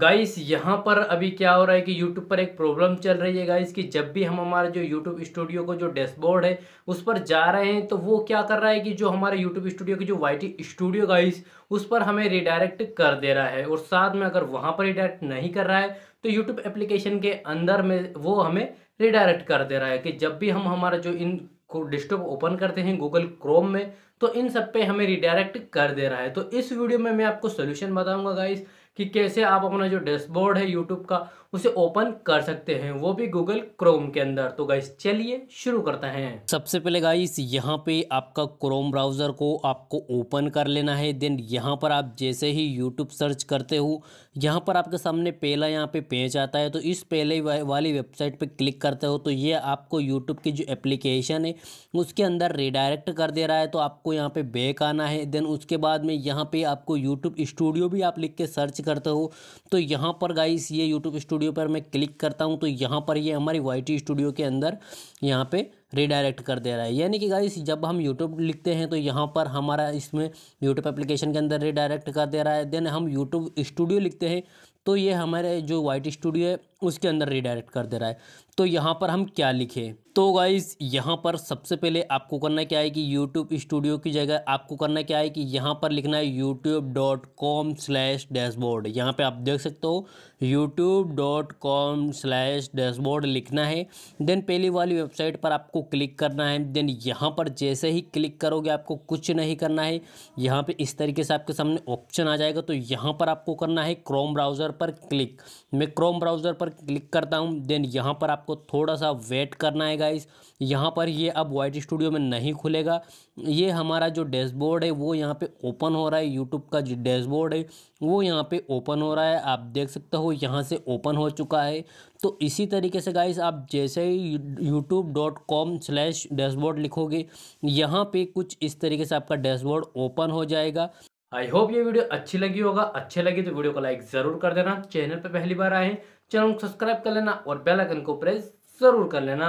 guys यहाँ पर अभी क्या हो रहा है कि यूट्यूब पर एक प्रॉब्लम चल रही है गाइस कि जब भी हम हमारे जो यूट्यूब स्टूडियो को जो डैशबोर्ड है उस पर जा रहे हैं तो वो क्या कर रहा है कि जो हमारे यूट्यूब स्टूडियो की जो वाई स्टूडियो गाइस उस पर हमें रिडायरेक्ट कर दे रहा है और साथ में अगर वहाँ पर रिडायरेक्ट नहीं कर रहा है तो यूट्यूब एप्लीकेशन के अंदर में वो हमें रिडायरेक्ट कर दे रहा है कि जब भी हम हमारा जो इन डिस्टॉप ओपन करते हैं गूगल क्रोम में तो इन सब पे हमें रिडायरेक्ट कर दे रहा है तो इस वीडियो में मैं आपको सोल्यूशन बताऊँगा गाइस कि कैसे आप अपना जो डैशबोर्ड है यूट्यूब का उसे ओपन कर सकते हैं वो भी गूगल क्रोम के अंदर तो गाइस चलिए शुरू करते हैं सबसे पहले गाइस यहाँ पे आपका क्रोम ब्राउज़र को आपको ओपन कर लेना है देन यहाँ पर आप जैसे ही यूट्यूब सर्च करते हो यहाँ पर आपके सामने पहला यहाँ पे पेज आता है तो इस पहले वाली वेबसाइट पर क्लिक करते हो तो ये आपको यूट्यूब की जो एप्लीकेशन है उसके अंदर रिडायरेक्ट कर दे रहा है तो आपको यहाँ पे बैक आना है देन उसके बाद में यहाँ पे आपको यूट्यूब स्टूडियो भी आप लिख के सर्च कैसे करते हो तो यहाँ पर गाइस ये यूट्यूब स्टूडियो पर मैं क्लिक करता हूँ तो यहाँ पर ये हमारी वाई स्टूडियो के अंदर यहाँ पे रिडायरेक्ट कर दे रहा है यानी कि गाइस जब हम यूट्यूब लिखते हैं तो यहाँ पर हमारा इसमें यूट्यूब एप्लीकेशन के अंदर रिडायरेक्ट कर दे रहा है देन हम यूट्यूब स्टूडियो लिखते हैं तो ये हमारे जो वाइट स्टूडियो है उसके अंदर रिडायरेक्ट कर दे रहा है तो यहाँ पर हम क्या लिखें तो गाइज़ यहाँ पर सबसे पहले आपको करना क्या है कि यूट्यूब स्टूडियो की जगह आपको करना क्या है कि यहाँ पर लिखना है YouTube dot com slash dashboard यहाँ पर आप देख सकते हो YouTube dot com slash dashboard लिखना है देन पहली वाली वेबसाइट पर आपको क्लिक करना है देन यहाँ पर जैसे ही क्लिक करोगे आपको कुछ नहीं करना है यहाँ पर इस तरीके से आपके सामने ऑप्शन आ जाएगा तो यहाँ पर आपको करना है क्रोम ब्राउज़र पर क्लिक मैं क्रोम ब्राउज़र पर क्लिक करता हूँ देन यहाँ पर आपको थोड़ा सा वेट करना है गाइस यहाँ पर ये अब वाइट स्टूडियो में नहीं खुलेगा ये हमारा जो डैशबोर्ड है वो यहाँ पे ओपन हो रहा है यूट्यूब का जो डैशबोर्ड है वो यहाँ पे ओपन हो रहा है आप देख सकते हो यहाँ से ओपन हो चुका है तो इसी तरीके से गाइस आप जैसे ही YouTube dot com slash dashboard लिखोगे यहाँ पे कुछ इस तरीके से आपका डैशबोर्ड ओपन हो जाएगा आई होप ये वीडियो अच्छी लगी होगा अच्छे लगी तो वीडियो को लाइक ज़रूर कर देना चैनल पर पहली बार आए चैनल को सब्सक्राइब कर लेना और बेल आइकन को प्रेस ज़रूर कर लेना